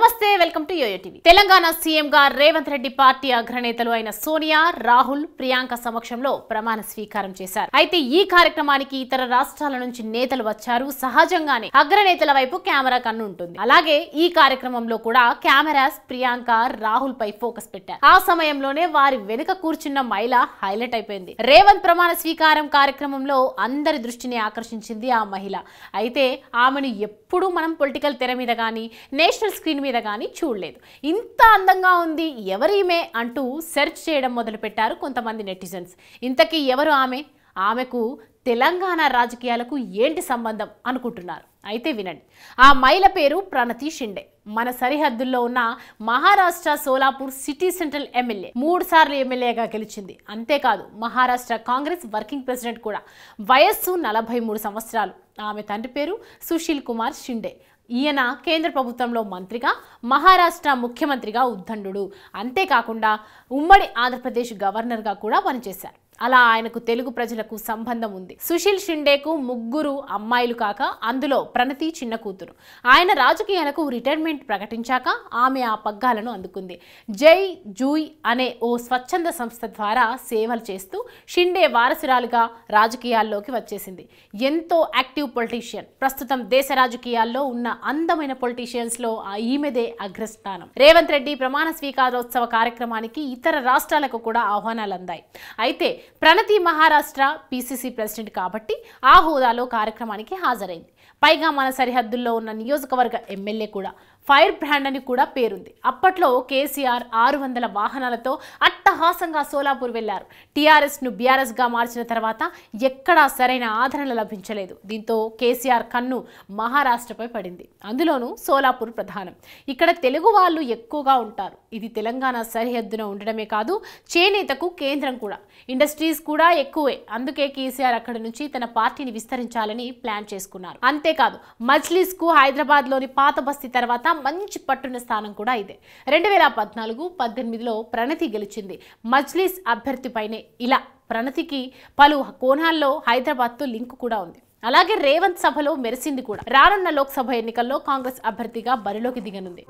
నమస్తే welcome to YoYo TV Telangana సీఎంగా Revanth Reddy party అగ్రనేతలు అయిన సోనియా రాహుల్ ప్రియాంక సమక్షంలో ప్రమాణ స్వీకారం చేశారు అయితే ఈ కార్యక్రమానికి ఇతర రాష్ట్రాల నుంచి నేతలు వచ్చారు సహజంగానే అగ్రనేతల వైపు కెమెరా కన్ను ఉంటుంది అలాగే ఈ కార్యక్రమంలో కూడా కెమెరాస్ ప్రియాంక రాహుల్ పై ఫోకస్ పెట్టారు ఆ సమయంలోనే వారి వెనుక కూర్చున్న మహిళ హైలైట్ అయిపోయింది రేవంత్ ప్రమాణ స్వీకారం కార్యక్రమంలో అందరి దృష్టిని ఆకర్షించింది ఆ మహిళ అయితే ఆమెను ఎప్పుడూ మనం పొలిటికల్ తెర మీద కానీ నేషనల్ స్క్రీన్ మీద మీద కానీ చూడలేదు ఇంత అందంగా ఉంది ఎవరీమే అంటూ సెర్చ్ చేయడం మొదలుపెట్టారు కొంతమంది నెటిజన్స్ ఇంతకీ ఎవరు ఆమె ఆమెకు తెలంగాణ రాజకీయాలకు ఏంటి సంబంధం అనుకుంటున్నారు అయితే వినండి ఆ మైల పేరు ప్రణతి షిండే మన సరిహద్దుల్లో ఉన్న Maharashtra Solapur city central MLA మూడు సార్లు ఎమ్మెల్యేగా గెలిచింది అంతేకాదు మహారాష్ట్ర కాంగ్రెస్ వర్కింగ్ ప్రెసిడెంట్ కూడా వయస్సు నలభై మూడు సంవత్సరాలు ఆమె తండ్రి పేరు సుశీల్ కుమార్ షిండే ఈయన కేంద్ర ప్రభుత్వంలో మంత్రిగా మహారాష్ట్ర ముఖ్యమంత్రిగా ఉద్దండు అంతేకాకుండా ఉమ్మడి ఆంధ్రప్రదేశ్ గవర్నర్గా కూడా పనిచేశారు అలా ఆయనకు తెలుగు ప్రజలకు సంబంధం ఉంది సుశీల్ షిండేకు ముగ్గురు అమ్మాయిలు కాక అందులో ప్రణతి చిన్న కూతురు ఆయన రాజకీయాలకు రిటైర్మెంట్ ప్రకటించాక ఆమె ఆ పగ్గాలను అందుకుంది జై జూయ్ అనే ఓ స్వచ్ఛంద సంస్థ ద్వారా సేవలు చేస్తూ షిండే వారసురాలుగా రాజకీయాల్లోకి వచ్చేసింది ఎంతో యాక్టివ్ పొలిటీషియన్ ప్రస్తుతం దేశ రాజకీయాల్లో ఉన్న అందమైన ఆ ఈమెదే అగ్రస్థానం రేవంత్ రెడ్డి ప్రమాణ స్వీకారోత్సవ కార్యక్రమానికి ఇతర రాష్ట్రాలకు కూడా ఆహ్వానాలు అందాయి అయితే ప్రణతి మహారాష్ట్ర పీసీసీ ప్రెసిడెంట్ కాబట్టి ఆ హోదాలో కార్యక్రమానికి హాజరైంది పైగా మన సరిహద్దుల్లో ఉన్న నియోజకవర్గ ఎమ్మెల్యే కూడా ఫైర్ బ్రాండ్ అని కూడా పేరుంది అప్పట్లో కేసీఆర్ ఆరు వందల వాహనాలతో అట్టహాసంగా సోలాపూర్ వెళ్లారు టీఆర్ఎస్ను బీఆర్ఎస్గా మార్చిన తర్వాత ఎక్కడా సరైన ఆదరణ లభించలేదు దీంతో కేసీఆర్ కన్ను మహారాష్ట్రపై పడింది అందులోనూ సోలాపూర్ ప్రధానం ఇక్కడ తెలుగు వాళ్ళు ఎక్కువగా ఉంటారు ఇది తెలంగాణ సరిహద్దున ఉండడమే కాదు చేనేతకు కేంద్రం కూడా ఇండస్ట్రీస్ కూడా ఎక్కువే అందుకే కేసీఆర్ అక్కడి నుంచి తన పార్టీని విస్తరించాలని ప్లాన్ చేసుకున్నారు అంతేకాదు హైదరాబాద్ హైదరాబాద్లోని పాత బస్తీ తర్వాత మంచి పట్టున స్థానం కూడా ఇదే రెండు వేల పద్నాలుగు పద్దెనిమిదిలో ప్రణతి గెలిచింది మజ్లీస్ అభ్యర్థిపైనే ఇలా ప్రణతికి పలు కోణాల్లో హైదరాబాద్తో లింక్ కూడా ఉంది అలాగే రేవంత్ సభలో మెరిసింది కూడా రానున్న లోక్సభ ఎన్నికల్లో కాంగ్రెస్ అభ్యర్థిగా బరిలోకి దిగనుంది